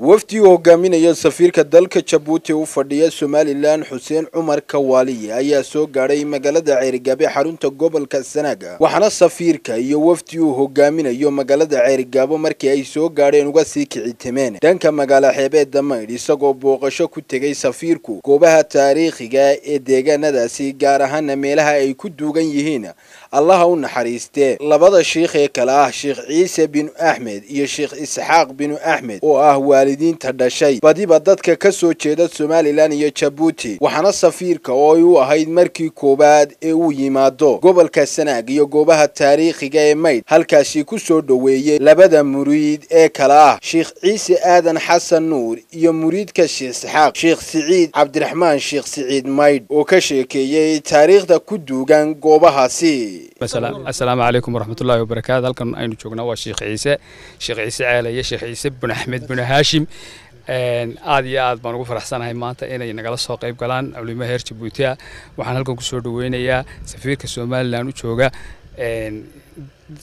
wafdi uu hogaaminaya safiirka dalka jabuuti u fadhiya somalilan xuseen cumar kawaaliye ayaa soo gaadhay magaalada ceerigaab xarunta gobolka sanaaga waxaana safiirka iyo wafdi uu hogaaminayo magaalada ceerigaabo markii ay soo gaadheen uga sii kicitimeen dhanka magaala xeebeed damaydh isagoo booqasho ku tegay safiirku goobaha taariikhiga ee deegaanadaasi gaar ahaana meelaha ay ku duugan yihiin allaha u naxariistee labada shiikh ee kale ah sheikh ciise binu axmed iyo sheikh isxaaq binu axmed oo ah waali waalidiinta dhashay badiba dadka ka soo jeeda somalilan iyo jabuuti waxaana safiirka oo ay u ahayd markii koowaad ee uu yimaado gobolka sanaag iyo goobaha taariikhiga ee mayd halkaasi ku soo dhoweeyey labada muriid ee kala ah sheikh ciise aadan xasan nuur iyo muriidka sheekh isxaaq sheekh siciid cabdiraxmaan sheekh siciid mayd oo ka sheekeeyey taariikhda ku duugan goobahaasi assalaamu calaykum waraxmatullahi wabarakaatu halkan aynu joognaa waa sheekh ciise sheekh ciise caalaye sheekh ciise bun axmed bun haashim raxiim aad iyo aad baan ugu faraxsanahay maanta inay nagala soo qayb galaan culimaa heer jabuutia waxaan halkan kusoo dhaweynayaa safiirka somalilan u jooga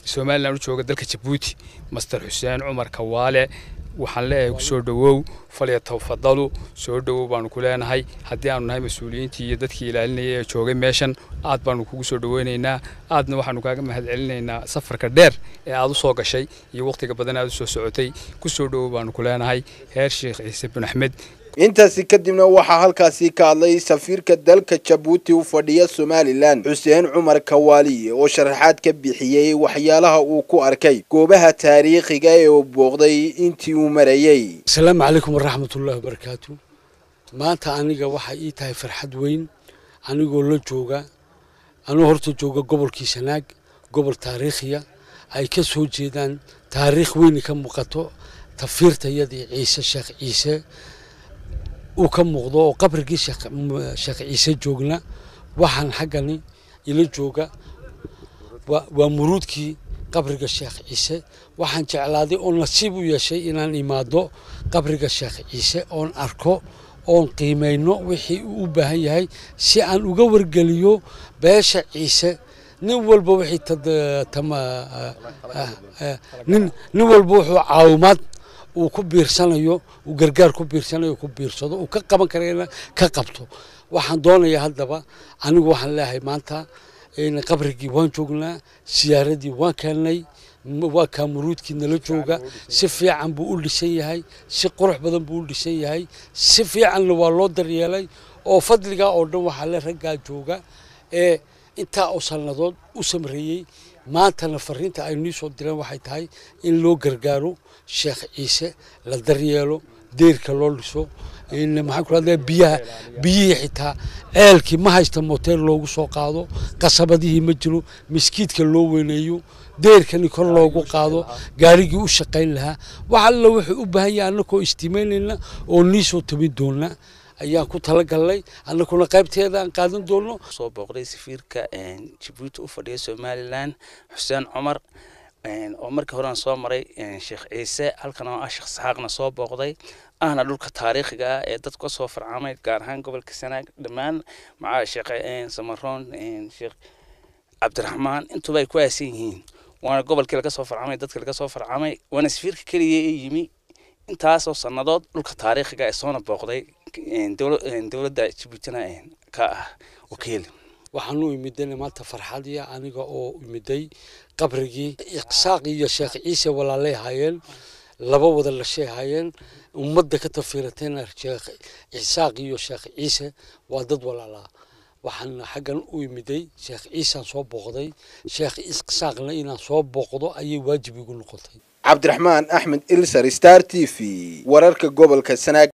somalilan u jooga dalka jabuuti master xuseen cumar kawaale waxaan leeyahay kusoo dhawow falya tafadalu soo dhawow baanu ku leenahay haddii aanu nahay mas-uuliyiintii iyo dadkii ilaalinaya ee joogay meeshan aad baanu kugu soo dhoweynaynaa aadna waxaanu kaaga mahad celinaynaa safarka dheer ee aada u soo gashay iyo wakhtiga badan aad u soo socotay kusoo dhawow baanu ku leenahay heer sheekh ciise bin axmed intaasi kadibna waxaa halkaasi ka hadlay safiirka dalka jabuuti u fadhiya somalilan xuseen cumar kawaaliye oo sharaxaad ka bixiyey waxyaalaha uu ku arkay goobaha taariikhiga ee uu booqday intii uu marayey asalaamu calaykum waraxmatullaahi wabarakaatu maanta aniga waxay ii tahay farxad weyn anigoo la jooga anuu horta jooga gobolkii sanaag gobol taariikhiya ay ka soo jeedaan taariikh weyn ka muuqato tafiirtayadii ciise sheekh ciise uu ka muuqdo oo qabrigii sheekh ciise joogna waxaan xaggani ila jooga waa muruudkii qabriga sheekh ciise waxaan jeclaaday oo nasiib u yeeshay inaan imaado qabriga sheekh ciise oon arko oon qiimayno wixii uu u baahan yahay si aan uga wargeliyo beesha ciise nin walba wixii ah, ah, ah, nin walba wuxuu caawimaad uu ku biirsanayo uu gargaar ku biirsanayo ku biirsado uu ka qaban karana ka qabto waxaan doonayaa haddaba anigu waxaan leeyahay maanta qabrigii waan joognaa siyaaradii waan keennay waa kaamuruudkii nala jooga si fiican buu u dhisan yahay si qurux badan buu u dhisan yahay si fiicanna waa loo daryeelay oo fadligaa oo dhan waxaa le raggaa jooga ee intaa oo sannadood u samreeyey maantana fariinta ay nii direen waxay tahay in loo gargaaro sheekh ciise la daryeelo deerka loo dhiso biyaha biyihii xitaa ceelkii ma haysta motel loogu soo qaado qasabadihii ma jiro miskiidka loo weyneeyo deerkani kor loogu qaado gaarigii u shaqayn lahaa wax alla wuxuu u baahan yahay annakoo istiimaynayna oo niisoo tamin doonna ayaan ku talagalnay anakuna qaybteeda aan qaadan doonno soo booqday safiirka jabuuti u fadhiya somalilan xuseen cumar oo markii hore soo maray sheekh ciise halkan oo ah sheekh saxaaqna soo booqday ahna dhulka taariikhiga ah ee dadku ka soo farcamay gaar ahaan gobolka sanaag dhammaan macaa sheekh samaroon sheekh cabdiraxmaan intuba ay ku aasan yihiin waana gobolkii laga soo farcamay dadkii laga soo farcamay waana safiirka keliya ee yimi intaasoo sannadood dhulka taariikhiga ah ee soona booqday dowladda jubbaland ka ah wakiil waxaan u imidayna maanta farxadiya aniga oo imiday qabrigii iqsaaq iyo sheekh ciise walaalay hayeen laba wada lashay haayeen ummadda ka tafiratayna sheekh isaaq iyo sheekh ciise waa dad walaalaa waxaan xaggan u imiday sheekh ciisaan soo booqday sheekh iqsaaqna inaan soo booqdo ayay waajib igu noqotay cabdiraxmaan axmed ilsar star t v wararka gobolka sanaag